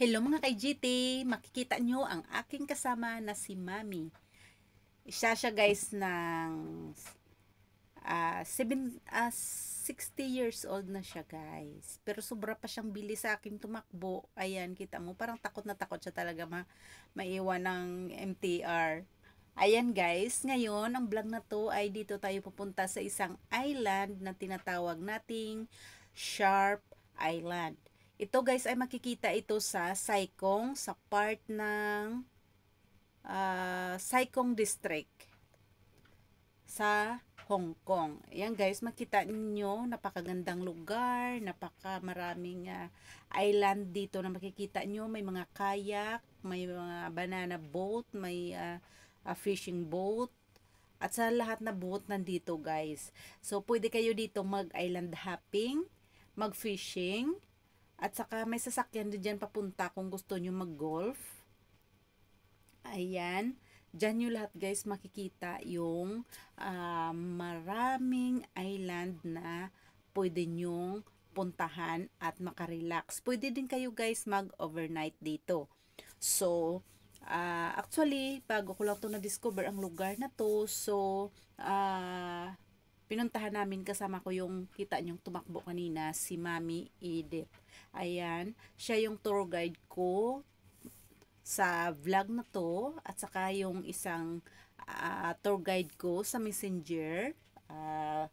Hello mga kay GT, makikita nyo ang aking kasama na si Mami. Siya siya guys ng uh, seven, uh, ah, 60 years old na siya guys. Pero sobra pa siyang bilis sa akin tumakbo. Ayan, kita mo, parang takot na takot siya talaga ma maiwan ng MTR. Ayan guys, ngayon ang vlog na to ay dito tayo pupunta sa isang island na tinatawag nating Sharp Island. Ito guys ay makikita ito sa Saikong, sa part ng uh, Saikong District sa Hong Kong. Ayan guys, makita ninyo, napakagandang lugar, napaka maraming uh, ah, island dito na makikita nyo. May mga kayak, may mga banana boat, may uh, uh, fishing boat. At sa lahat na boat nandito guys. So, pwede kayo dito mag-island hopping, mag-fishing, at saka may sasakyan din dyan papunta kung gusto nyo mag-golf. Ayan. Diyan nyo lahat guys makikita yung uh, maraming island na pwede nyong puntahan at makarelax. Pwede din kayo guys mag-overnight dito. So, uh, actually, bago ko lang to na-discover ang lugar na to. So, uh, pinuntahan namin kasama ko yung kita nyong tumakbo kanina si Mami Edith. Ayan, siya yung tour guide ko sa vlog na to at saka yung isang uh, tour guide ko sa messenger. Uh,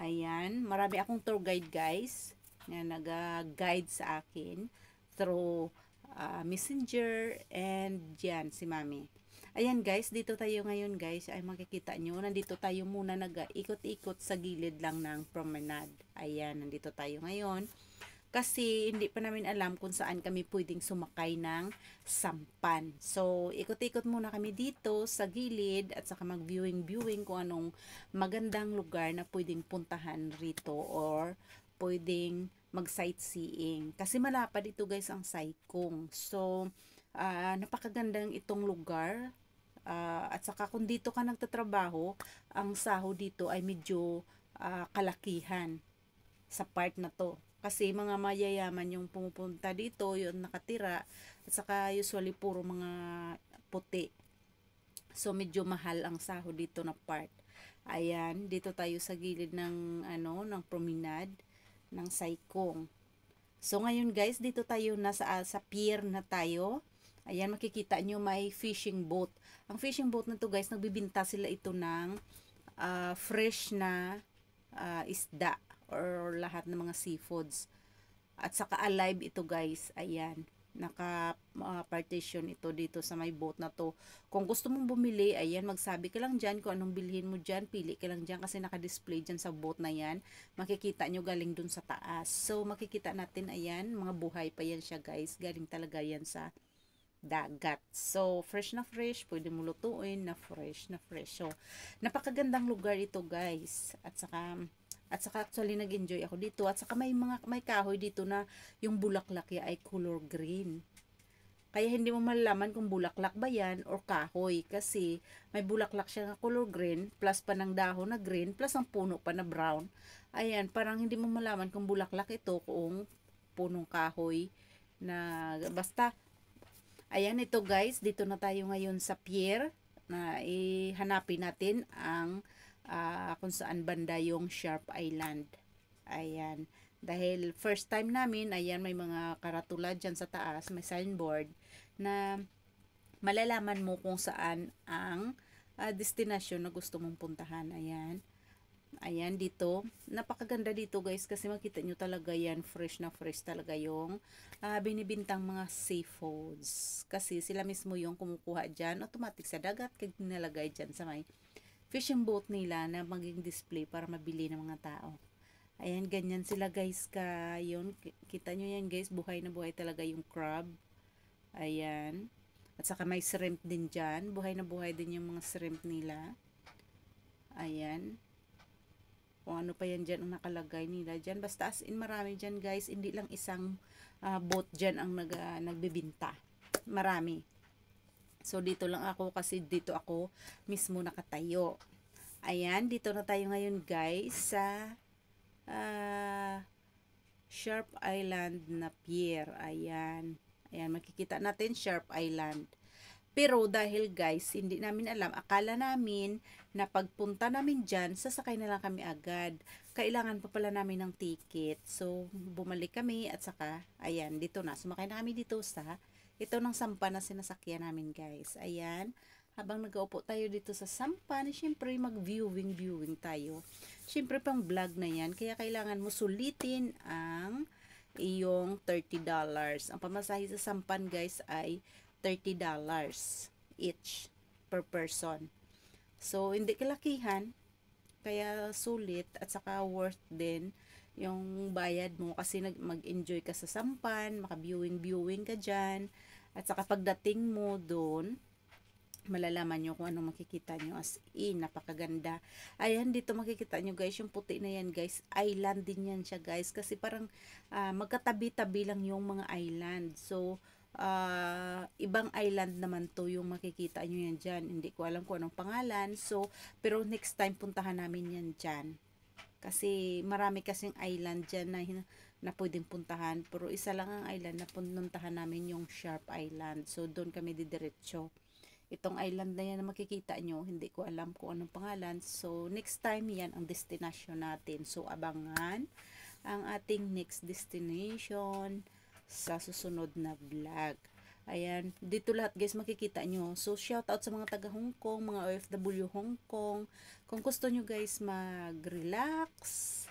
ayan, marami akong tour guide guys na nag-guide sa akin through uh, messenger and yan si mami. Ayan guys, dito tayo ngayon guys, ay makikita nyo, nandito tayo muna nag-ikot-ikot sa gilid lang ng promenade. Ayan, nandito tayo ngayon kasi hindi pa namin alam kung saan kami pwedeng sumakay ng sampan. So, ikot-ikot muna kami dito sa gilid at saka mag-viewing-viewing kung anong magandang lugar na pwedeng puntahan rito or pwedeng mag-sightseeing. Kasi malapad ito guys ang Saikong. So, uh, napakagandang itong lugar. Uh, at saka kung dito ka nagtatrabaho, ang saho dito ay medyo uh, kalakihan sa part na to. Kasi mga mayayaman yung pumupunta dito, yung nakatira. At saka usually puro mga puti. So medyo mahal ang sahod dito na part. Ayan, dito tayo sa gilid ng ano, ng promenade ng Saikong. So ngayon guys, dito tayo na sa, sa pier na tayo. Ayan, makikita nyo may fishing boat. Ang fishing boat na to guys, nagbibinta sila ito ng uh, fresh na uh, isda or, lahat ng mga seafoods. At saka alive ito guys. Ayan. Naka-partition ah, uh, ito dito sa may boat na to. Kung gusto mong bumili, ayan, magsabi ka lang dyan kung anong bilhin mo dyan. Pili ka lang dyan kasi naka-display dyan sa boat na yan. Makikita nyo galing dun sa taas. So, makikita natin, ayan, mga buhay pa yan siya guys. Galing talaga yan sa dagat. So, fresh na fresh. Pwede mo lutuin na fresh na fresh. So, napakagandang lugar ito guys. At saka, at saka actually nag-enjoy ako dito. At saka may mga may kahoy dito na yung bulaklak ya ay color green. Kaya hindi mo malalaman kung bulaklak ba yan or kahoy kasi may bulaklak siya na color green plus pa ng dahon na green plus ang puno pa na brown. Ayan, parang hindi mo malaman kung bulaklak ito kung punong kahoy na basta. Ayan ito guys, dito na tayo ngayon sa pier na ihanapin natin ang uh, kung saan banda yung Sharp Island. Ayan. Dahil first time namin, ayan may mga karatula dyan sa taas, may signboard na malalaman mo kung saan ang uh, ah, destination na gusto mong puntahan. Ayan. Ayan dito. Napakaganda dito guys kasi makita nyo talaga yan fresh na fresh talaga yung uh, binibintang mga seafoods. Kasi sila mismo yung kumukuha dyan automatic sa dagat kag nilagay dyan sa may fishing boat nila na maging display para mabili ng mga tao. Ayan, ganyan sila guys ka. Yun, kita nyo yan guys, buhay na buhay talaga yung crab. Ayan. At saka may shrimp din dyan. Buhay na buhay din yung mga shrimp nila. Ayan. O ano pa yan dyan ang nakalagay nila dyan. Basta as in marami dyan guys. Hindi lang isang uh, boat dyan ang nag, uh, nagbibinta. Marami. So, dito lang ako kasi dito ako mismo nakatayo. Ayan, dito na tayo ngayon guys sa uh, Sharp Island na pier. Ayan. Ayan, makikita natin Sharp Island. Pero dahil guys, hindi namin alam, akala namin na pagpunta namin dyan, sasakay na lang kami agad. Kailangan pa pala namin ng ticket. So, bumalik kami at saka, ayan, dito na. Sumakay na kami dito sa ito ng sampan na sinasakyan namin guys. Ayan. Habang nagaupo tayo dito sa sampan, siyempre mag-viewing, viewing tayo. Siyempre pang vlog na yan. Kaya kailangan mo sulitin ang iyong $30. Ang pamasahe sa sampan guys ay $30 each per person. So, hindi kalakihan. Kaya sulit at saka worth din yung bayad mo kasi mag-enjoy ka sa sampan, maka-viewing-viewing ka dyan, at saka pagdating mo doon, malalaman nyo kung anong makikita nyo as in, napakaganda ayan dito makikita nyo guys yung puti na yan guys island din yan siya guys kasi parang uh, magkatabi-tabi lang yung mga island so uh, ibang island naman to yung makikita nyo yan dyan hindi ko alam kung anong pangalan so pero next time puntahan namin yan dyan kasi marami kasing island dyan na na pwedeng puntahan. Pero isa lang ang island na pununtahan namin yung Sharp Island. So, doon kami didiretso. Itong island na yan na makikita nyo, hindi ko alam kung anong pangalan. So, next time yan ang destination natin. So, abangan ang ating next destination sa susunod na vlog. Ayan, dito lahat guys makikita nyo. So, shout out sa mga taga Hong Kong, mga OFW Hong Kong. Kung gusto nyo guys mag-relax,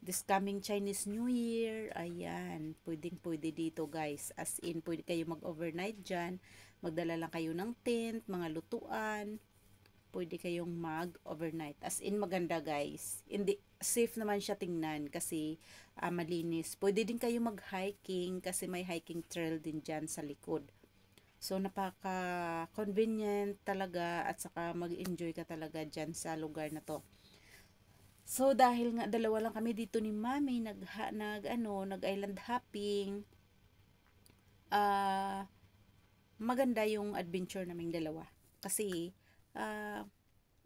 this coming Chinese New Year, ayan, pwedeng-pwede dito guys. As in, pwede kayo mag-overnight dyan. Magdala lang kayo ng tent, mga lutuan. Pwede kayong mag-overnight. As in, maganda guys. Hindi, safe naman siya tingnan kasi uh, malinis. Pwede din kayo mag-hiking kasi may hiking trail din dyan sa likod. So, napaka-convenient talaga at saka mag-enjoy ka talaga dyan sa lugar na to. So, dahil nga dalawa lang kami dito ni mami, nag, nag ano, nag island hopping, uh, maganda yung adventure naming dalawa. Kasi, uh,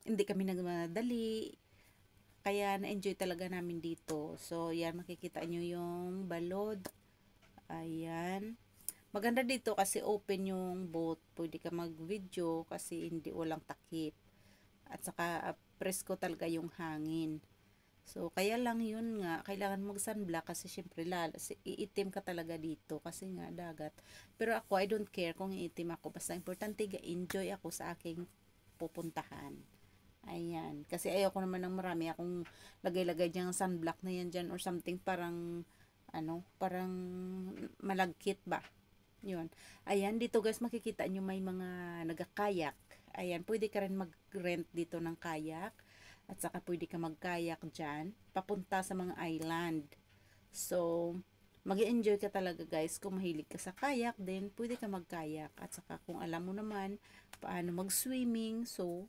hindi kami nagmadali, kaya na-enjoy talaga namin dito. So, yan, makikita nyo yung balod. Ayan. Maganda dito kasi open yung boat. Pwede ka mag-video kasi hindi walang takip. At saka, ah, presko talaga yung hangin. So, kaya lang yun nga, kailangan mag-sunblock kasi syempre lalo, iitim ka talaga dito kasi nga dagat. Pero ako, I don't care kung iitim ako. Basta importante, enjoy ako sa aking pupuntahan. Ayan. Kasi ayoko naman ng marami akong lagay-lagay dyan sunblock na yan dyan or something parang, ano, parang malagkit ba. Yun. Ayan, dito guys, makikita nyo may mga nagakayak. Ayan, pwede ka rin mag-rent dito ng kayak at saka pwede ka magkayak dyan, papunta sa mga island. So, mag enjoy ka talaga guys. Kung mahilig ka sa kayak, then pwede ka magkayak. At saka kung alam mo naman paano mag-swimming, so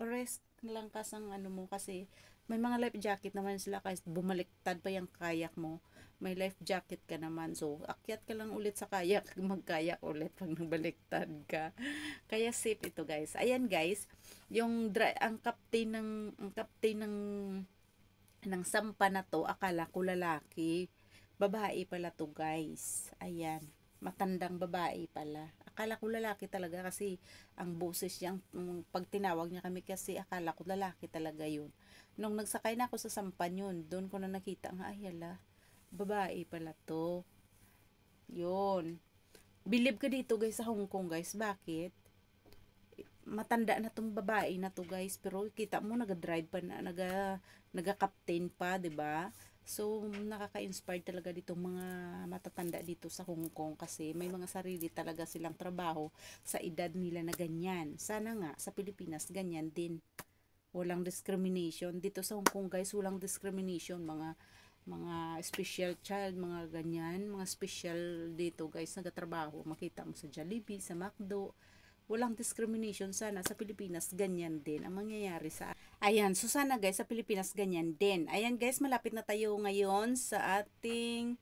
rest lang ka sa ano mo kasi may mga life jacket naman sila kahit bumaliktad pa yung kayak mo. May life jacket ka naman. So, akyat ka lang ulit sa kayak. Magkayak ulit pag nabaliktad ka. Kaya safe ito guys. Ayan guys, yung dry, ang captain ng ang captain ng ng sampa na to, akala ko lalaki. Babae pala to guys. Ayan. Matandang babae pala akala ko lalaki talaga kasi ang boses niya, pag tinawag niya kami kasi akala ko lalaki talaga yun nung nagsakay na ako sa sampan Sampanyon, doon ko na nakita ang ayala, babae pala to. Yun. Believe ka dito guys sa Hong Kong guys. Bakit? Matanda na tong babae na to guys. Pero kita mo naga-drive pa na, naga, naga-captain pa, ba diba? So, nakaka-inspire talaga dito mga matatanda dito sa Hong Kong kasi may mga sarili talaga silang trabaho sa edad nila na ganyan. Sana nga sa Pilipinas ganyan din walang discrimination dito sa Hong Kong guys walang discrimination mga mga special child mga ganyan mga special dito guys nagatrabaho makita mo sa Jollibee sa McDo walang discrimination sana sa Pilipinas ganyan din ang mangyayari sa ayan so sana guys sa Pilipinas ganyan din ayan guys malapit na tayo ngayon sa ating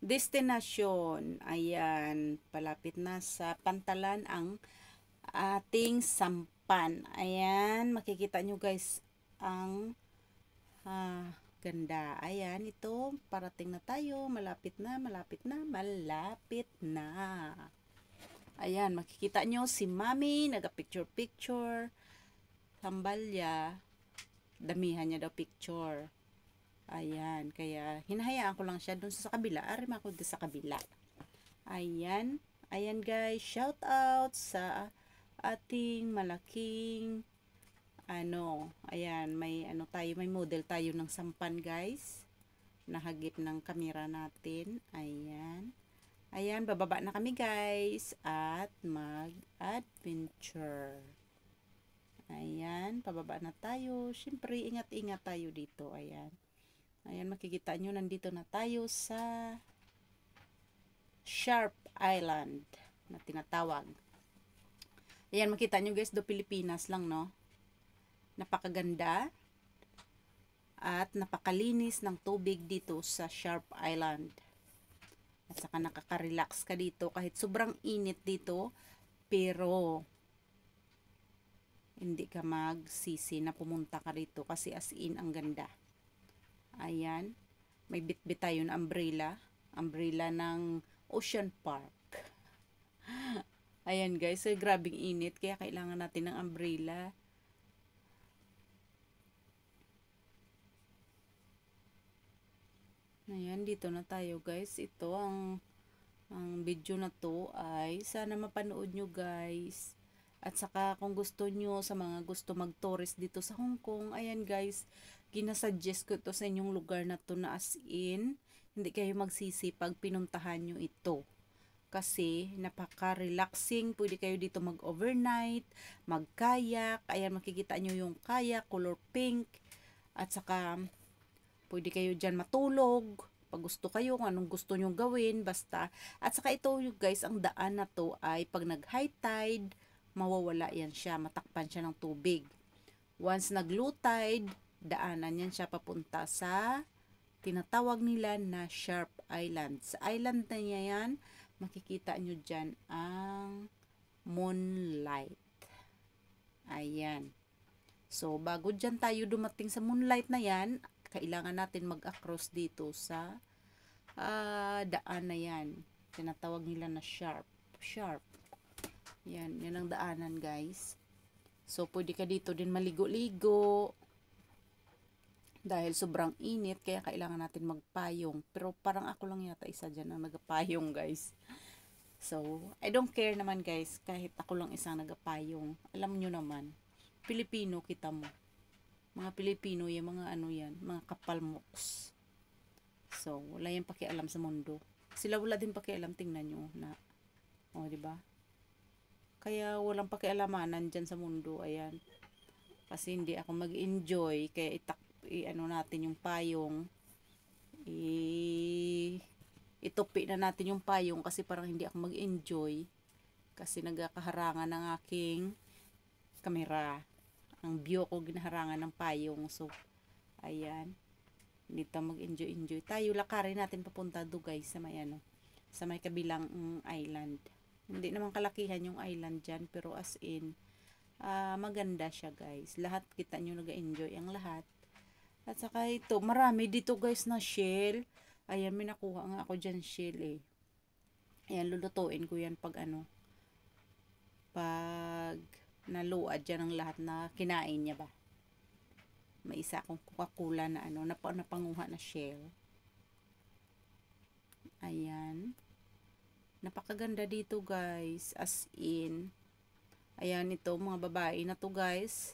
destination ayan palapit na sa pantalan ang ating sampo pan. Ayan, makikita nyo guys ang ah, ganda. Ayan, ito, parating na tayo. Malapit na, malapit na, malapit na. Ayan, makikita nyo si mami, naga-picture-picture. Tambalya, damihan niya daw picture. Ayan, kaya hinahayaan ko lang siya doon sa kabila. Arima ko dun sa kabila. Ayan, ayan guys, shout out sa ating malaking ano, ayan, may ano tayo, may model tayo ng sampan guys. Nahagip ng kamera natin. Ayan. Ayan, bababa na kami guys at mag-adventure. Ayan, pababa na tayo. Siyempre, ingat-ingat tayo dito. Ayan. Ayan, makikita nyo, nandito na tayo sa Sharp Island na tinatawag. Ayan, makita nyo guys, do Pilipinas lang, no? Napakaganda. At napakalinis ng tubig dito sa Sharp Island. At saka nakaka-relax ka dito kahit sobrang init dito. Pero, hindi ka magsisi na pumunta ka dito kasi as in ang ganda. Ayan. May bitbit tayo na umbrella. Umbrella ng Ocean Park. Ayan guys, eh, grabing init kaya kailangan natin ng umbrella. Ayan, dito na tayo guys. Ito ang ang video na to ay sana mapanood nyo guys. At saka kung gusto nyo sa mga gusto mag-tourist dito sa Hong Kong, ayan guys, ginasuggest ko to sa inyong lugar na to na as in, hindi kayo magsisi pag pinuntahan nyo ito kasi napaka-relaxing. Pwede kayo dito mag-overnight, mag-kayak. Ayan, makikita nyo yung kayak, color pink. At saka, pwede kayo dyan matulog. Pag gusto kayo, kung anong gusto nyo gawin, basta. At saka ito, you guys, ang daan na to ay pag nag-high tide, mawawala yan siya, matakpan siya ng tubig. Once nag-low tide, daanan yan siya papunta sa tinatawag nila na Sharp Island. Sa island na niya yan, makikita nyo dyan ang moonlight. Ayan. So, bago dyan tayo dumating sa moonlight na yan, kailangan natin mag-across dito sa uh, daan na yan. Tinatawag nila na sharp. Sharp. Yan. Yan ang daanan, guys. So, pwede ka dito din maligo-ligo dahil sobrang init kaya kailangan natin magpayong pero parang ako lang yata isa dyan na nagpayong guys so I don't care naman guys kahit ako lang isang nagpayong alam nyo naman Pilipino kita mo mga Pilipino yung mga ano yan mga kapalmoks so wala yung pakialam sa mundo sila wala din pakialam tingnan nyo na o oh, di ba kaya walang pakialamanan dyan sa mundo ayan kasi hindi ako mag-enjoy kaya itak i-ano natin yung payong i itupi na natin yung payong kasi parang hindi ako mag-enjoy kasi nagkakaharangan ng aking kamera ang view ko ginaharangan ng payong so ayan dito mag-enjoy enjoy tayo lakarin natin papunta do guys sa may ano sa may kabilang um, island hindi naman kalakihan yung island dyan pero as in uh, maganda siya guys lahat kita nyo nag-enjoy ang lahat at saka ito, marami dito guys na shell. Ayan, may nakuha nga ako dyan shell eh. Ayan, lulutuin ko yan pag ano, pag naluad dyan ang lahat na kinain niya ba. May isa akong Coca-Cola na ano, nap napanguha na shell. Ayan. Napakaganda dito guys, as in. Ayan ito, mga babae na to guys.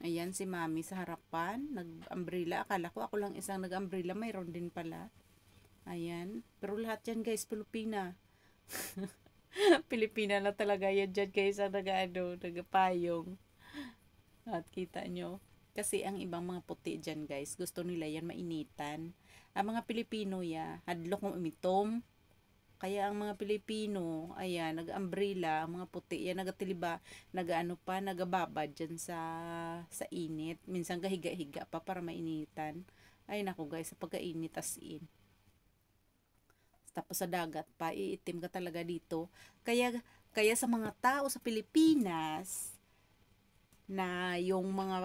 Ayan si mami sa harapan. Nag-umbrella. Akala ko ako lang isang nag-umbrella. Mayroon din pala. Ayan. Pero lahat yan guys, Pilipina. Pilipina na talaga yan dyan guys ang nag-ano, nagpayong. At kita nyo. Kasi ang ibang mga puti dyan guys, gusto nila yan mainitan. Ang mga Pilipino ya, hadlok kong umitom kaya ang mga Pilipino, ayan, nag-umbrella, ang mga puti, yan, nagatiliba, nagaano pa, nagababad dyan sa, sa init. Minsan kahiga-higa pa para mainitan. Ay nako guys, sa pagkainit as in. Tapos sa dagat pa, iitim ka talaga dito. Kaya, kaya sa mga tao sa Pilipinas, na yung mga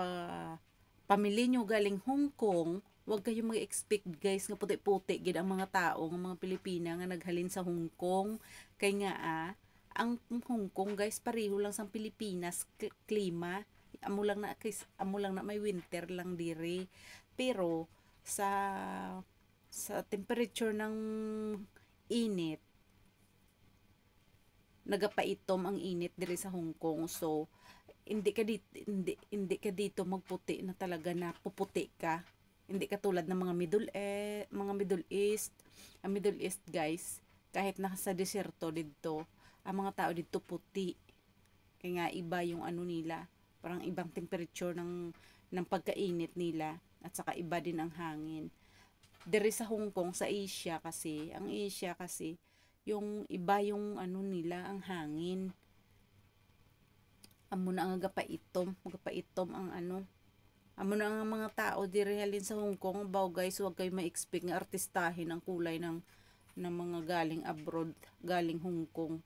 pamilya nyo galing Hong Kong, wag kayong mag-expect guys nga puti-puti gid ang mga tao ng mga Pilipina nga naghalin sa Hong Kong. Kay nga ah, ang Hong Kong guys pareho lang sa Pilipinas klima. Amo lang na guys, amo lang na may winter lang diri Pero sa sa temperature ng init nagapaitom ang init diri sa Hong Kong. So hindi ka dito hindi, hindi ka dito magputi na talaga na puputi ka hindi katulad ng mga Middle, eh, mga Middle East. Ang Middle East guys, kahit nasa deserto dito, ang mga tao dito puti. Kaya nga iba yung ano nila, parang ibang temperature ng ng pagkainit nila at saka iba din ang hangin. Dere sa Hong Kong, sa Asia kasi, ang Asia kasi, yung iba yung ano nila, ang hangin. Amo na ang gapaitom agapaitom ang ano, Amo na nga mga tao di rehalin sa Hong Kong, baw guys, wag kayo ma-expect nga artistahin ang kulay ng ng mga galing abroad, galing Hong Kong.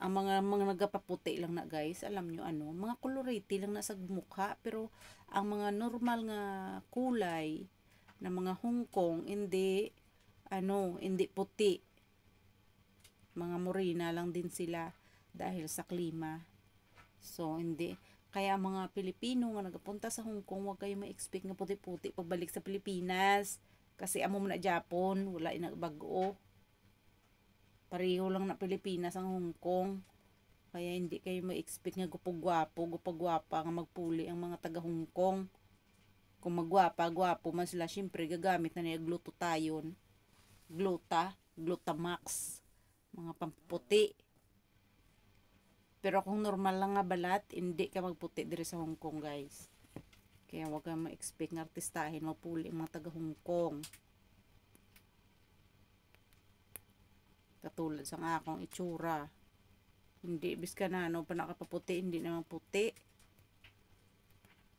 Ang mga mga nagapaputi lang na guys, alam nyo ano, mga colority lang na sa mukha, pero ang mga normal nga kulay ng mga Hong Kong, hindi ano, hindi puti. Mga morena lang din sila dahil sa klima. So, hindi kaya mga Pilipino nga nagapunta sa Hong Kong, huwag kayo ma-expect nga puti-puti pagbalik sa Pilipinas. Kasi amo mo na Japon, wala inagbago. Pareho lang na Pilipinas ang Hong Kong. Kaya hindi kayo ma-expect nga gupagwapo, gupagwapa nga magpuli ang mga taga Hong Kong. Kung magwapa, gwapo man sila, syempre gagamit na nila gluto tayon. Gluta, glutamax, mga pamputi. Pero kung normal lang nga balat, hindi ka magputi diri sa Hong Kong, guys. Kaya wag kang ma-expect ng artistahin mo puli mga taga Hong Kong. Katulad sa nga akong itsura. Hindi, bis ka na, no, pa nakapaputi, hindi naman puti.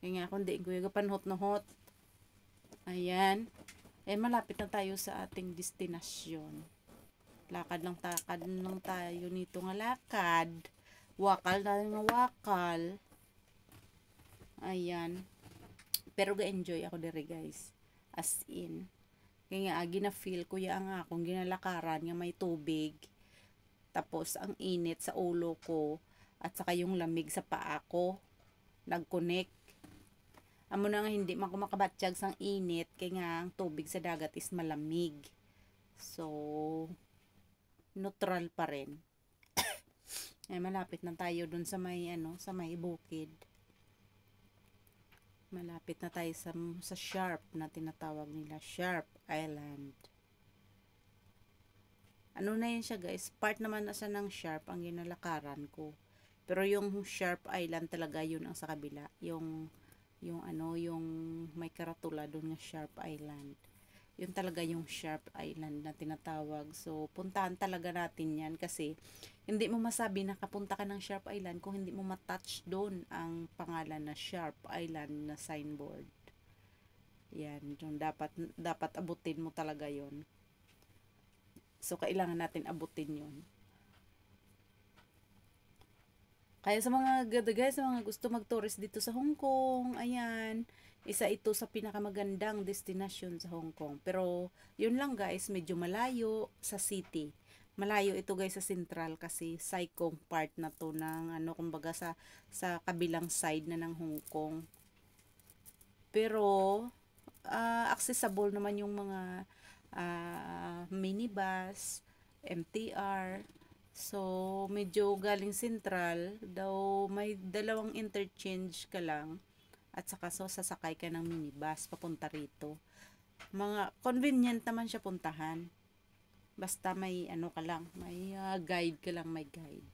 Kaya nga ako, hindi ko yung hot na hot. Ayan. Eh, malapit na tayo sa ating destinasyon. Lakad lang, takad lang tayo nito nga lakad. Wakal tayo ng wakal. Ayan. Pero ga-enjoy ako dere guys. As in. Kaya nga, gina-feel ko ya nga akong ginalakaran nga may tubig. Tapos, ang init sa ulo ko at saka yung lamig sa paa ko. Nag-connect. Amo na nga hindi man ko makabatsyag sang init kaya nga ang tubig sa dagat is malamig. So, neutral pa rin. Ay, eh, malapit na tayo dun sa may, ano, sa may bukid. Malapit na tayo sa, sa Sharp na tinatawag nila. Sharp Island. Ano na yun siya guys? Part naman na siya ng Sharp ang ginalakaran ko. Pero yung Sharp Island talaga yun ang sa kabila. Yung, yung ano, yung may karatula dun ng Sharp Island yun talaga yung Sharp Island na tinatawag. So, puntahan talaga natin yan kasi hindi mo masabi kapunta ka ng Sharp Island kung hindi mo matouch doon ang pangalan na Sharp Island na signboard. Yan, yung dapat, dapat abutin mo talaga yon So, kailangan natin abutin yon Kaya sa mga guys, sa mga gusto mag-tourist dito sa Hong Kong, ayan, isa ito sa pinakamagandang destination sa Hong Kong. Pero, yun lang guys, medyo malayo sa city malayo ito guys sa central kasi saikong part na to ng ano kumbaga sa sa kabilang side na ng Hong Kong pero uh, accessible naman yung mga uh, minibus MTR so medyo galing central daw may dalawang interchange ka lang at saka so sasakay ka ng minibus papunta rito mga convenient naman siya puntahan Basta may ano ka lang, may uh, guide ka lang, may guide.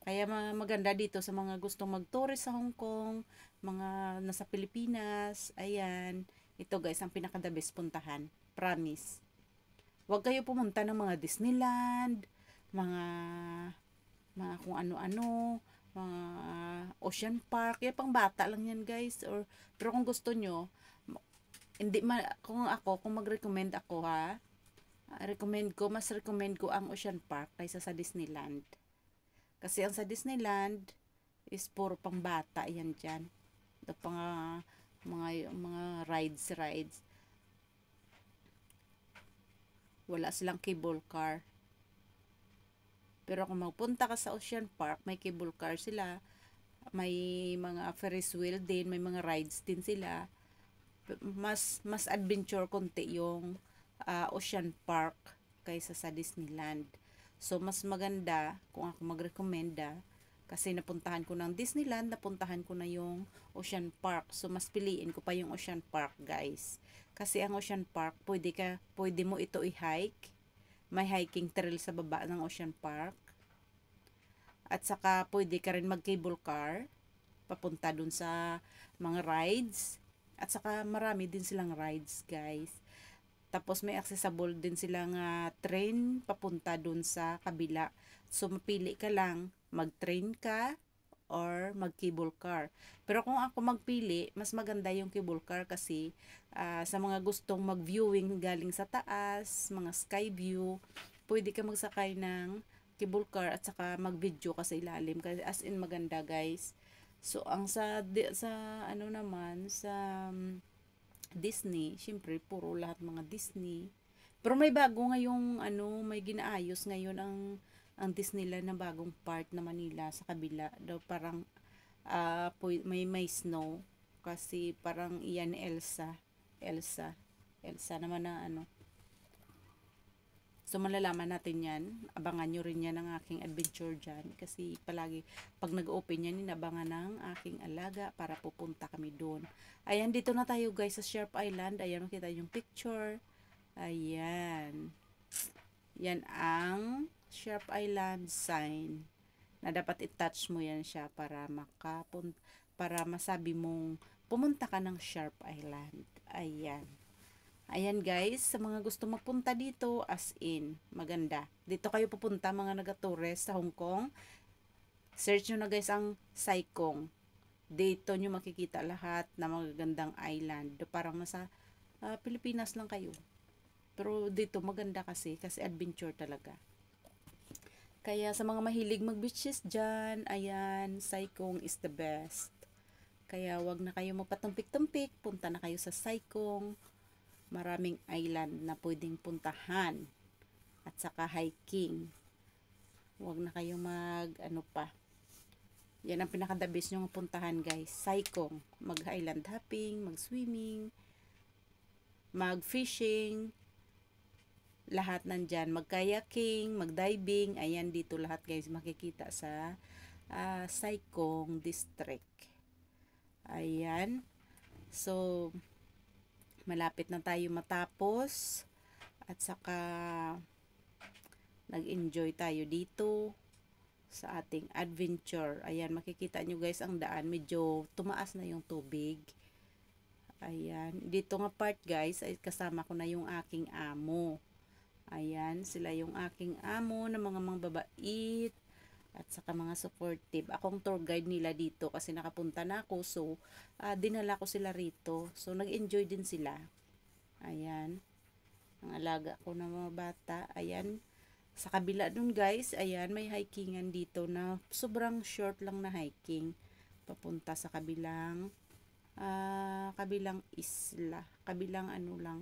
Kaya mga maganda dito sa mga gustong mag-tourist sa Hong Kong, mga nasa Pilipinas, ayan. Ito guys, ang pinaka the best puntahan. Promise. Huwag kayo pumunta ng mga Disneyland, mga mga kung ano-ano, mga ocean park. Kaya pang bata lang yan guys. Or, pero kung gusto nyo, hindi ma, kung ako, kung mag-recommend ako ha, recommend ko, mas recommend ko ang Ocean Park kaysa sa Disneyland. Kasi ang sa Disneyland is puro pangbata yan dyan. The pang, uh, mga, mga rides, rides. Wala silang cable car. Pero kung magpunta ka sa Ocean Park, may cable car sila. May mga Ferris wheel din, may mga rides din sila. Mas mas adventure konti yung uh, Ocean Park kaysa sa Disneyland. So, mas maganda kung ako magrekomenda kasi napuntahan ko ng Disneyland, napuntahan ko na yung Ocean Park. So, mas piliin ko pa yung Ocean Park, guys. Kasi ang Ocean Park, pwede, ka, pwede mo ito i-hike. May hiking trail sa baba ng Ocean Park. At saka, pwede ka rin mag-cable car papunta dun sa mga rides. At saka, marami din silang rides, guys. Tapos may accessible din silang uh, train papunta dun sa kabila. So mapili ka lang, mag-train ka or mag-cable car. Pero kung ako magpili, mas maganda yung cable car kasi uh, sa mga gustong mag-viewing galing sa taas, mga sky view, pwede ka magsakay ng cable car at saka mag-video ka sa ilalim. Kasi as in maganda guys. So ang sa, sa ano naman, sa... Um, Disney. Siyempre, puro lahat mga Disney. Pero may bago ngayong, ano, may ginaayos ngayon ang, ang Disneyland na bagong part na Manila sa kabila. Daw parang, uh, may, may snow. Kasi parang iyan Elsa. Elsa. Elsa naman na, ano, So, malalaman natin yan. Abangan nyo rin yan ng aking adventure dyan. Kasi palagi, pag nag-open yan, inabangan ng aking alaga para pupunta kami doon. Ayan, dito na tayo guys sa Sharp Island. Ayan, makita yung picture. Ayan. Yan ang Sharp Island sign na dapat i-touch mo yan siya para makapun para masabi mong pumunta ka ng Sharp Island. Ayan. Ayan guys, sa mga gusto magpunta dito, as in, maganda. Dito kayo pupunta mga nagatores sa Hong Kong. Search nyo na guys ang Sai Kong. Dito nyo makikita lahat na magagandang island. Parang nasa uh, Pilipinas lang kayo. Pero dito maganda kasi, kasi adventure talaga. Kaya sa mga mahilig mag beaches dyan, ayan, Sai Kong is the best. Kaya wag na kayo magpatumpik-tumpik, punta na kayo sa Sai Kong maraming island na pwedeng puntahan at saka hiking huwag na kayo mag ano pa yan ang pinaka the best nyo puntahan guys saikong mag island hopping mag swimming mag fishing lahat nandyan mag kayaking mag diving ayan dito lahat guys makikita sa uh, saikong district ayan so malapit na tayo matapos at saka nag-enjoy tayo dito sa ating adventure. Ayan, makikita nyo guys ang daan. Medyo tumaas na yung tubig. Ayan. Dito nga part guys, ay kasama ko na yung aking amo. Ayan, sila yung aking amo na mga mga babait at saka mga supportive. Akong tour guide nila dito kasi nakapunta na ako. So, uh, dinala ko sila rito. So, nag-enjoy din sila. Ayan. Ang alaga ko na mga bata. Ayan. Sa kabila dun guys, ayan, may hikingan dito na sobrang short lang na hiking. Papunta sa kabilang, uh, kabilang isla. Kabilang ano lang.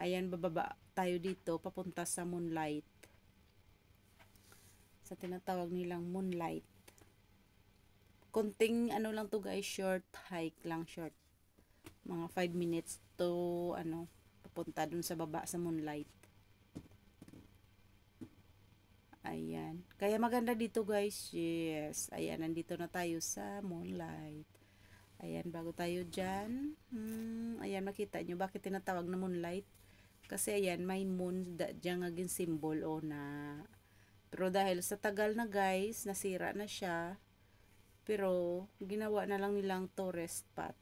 Ayan, bababa tayo dito, papunta sa moonlight sa tinatawag nilang moonlight. Konting ano lang to guys, short hike lang, short. Mga 5 minutes to ano, papunta dun sa baba sa moonlight. Ayan. Kaya maganda dito guys. Yes. Ayan, nandito na tayo sa moonlight. Ayan, bago tayo dyan. Hmm, ayan, makita nyo. Bakit tinatawag na moonlight? Kasi ayan, may moon. Diyan nga symbol o na pero dahil sa tagal na guys, nasira na siya. Pero ginawa na lang nilang tourist spot.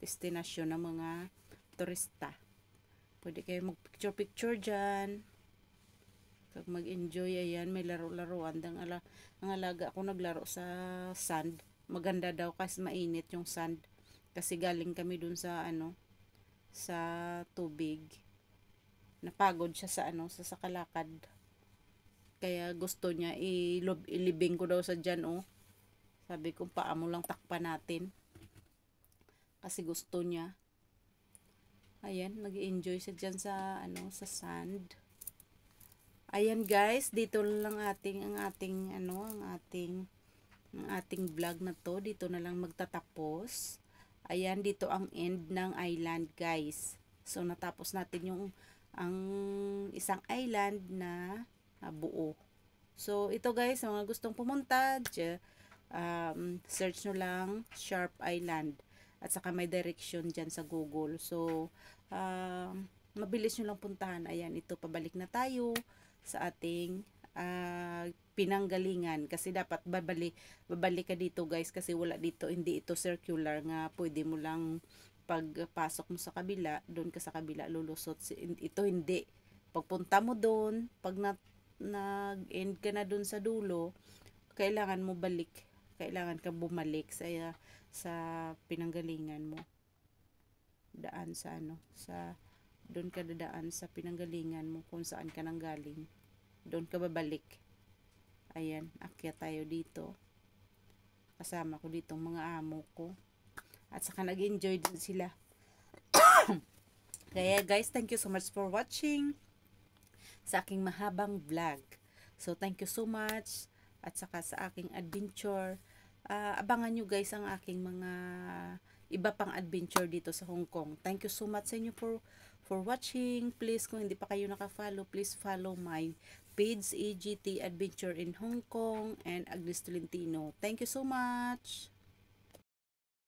Destinasyon ng mga turista. Pwede kayo mag-picture-picture dyan. Pag mag-enjoy, ayan, may laro-laruan. Ang, ala ang alaga ako naglaro sa sand. Maganda daw kasi mainit yung sand. Kasi galing kami dun sa, ano, sa tubig. Napagod siya sa, ano, sa sakalakad. Kaya gusto niya ilibing ko daw sa dyan oh. Sabi ko paamo lang takpan natin. Kasi gusto niya. Ayan, nag enjoy siya dyan sa, ano, sa sand. Ayan guys, dito lang ating, ang ating, ano, ang ating, ang ating vlog na to. Dito na lang magtatapos. Ayan, dito ang end ng island guys. So, natapos natin yung, ang isang island na uh, buo. So, ito guys, mga gustong pumunta, um, search nyo lang Sharp Island. At saka may direction dyan sa Google. So, um, mabilis nyo lang puntahan. Ayan, ito, pabalik na tayo sa ating uh, pinanggalingan kasi dapat babalik babalik ka dito guys kasi wala dito hindi ito circular nga pwede mo lang pagpasok mo sa kabila doon ka sa kabila lulusot ito hindi pagpunta mo doon pag nat nag-end ka na dun sa dulo, kailangan mo balik. Kailangan ka bumalik sa, sa pinanggalingan mo. Daan sa ano, sa doon ka dadaan sa pinanggalingan mo kung saan ka nang galing. Doon ka babalik. Ayan, akyat tayo dito. Kasama ko dito mga amo ko. At saka nag-enjoy din sila. Kaya guys, thank you so much for watching sa aking mahabang vlog. So, thank you so much at saka sa aking adventure. Uh, abangan nyo guys ang aking mga iba pang adventure dito sa Hong Kong. Thank you so much sa inyo for, for watching. Please, kung hindi pa kayo nakafollow, please follow my page AGT Adventure in Hong Kong and Agnes Tolentino. Thank you so much!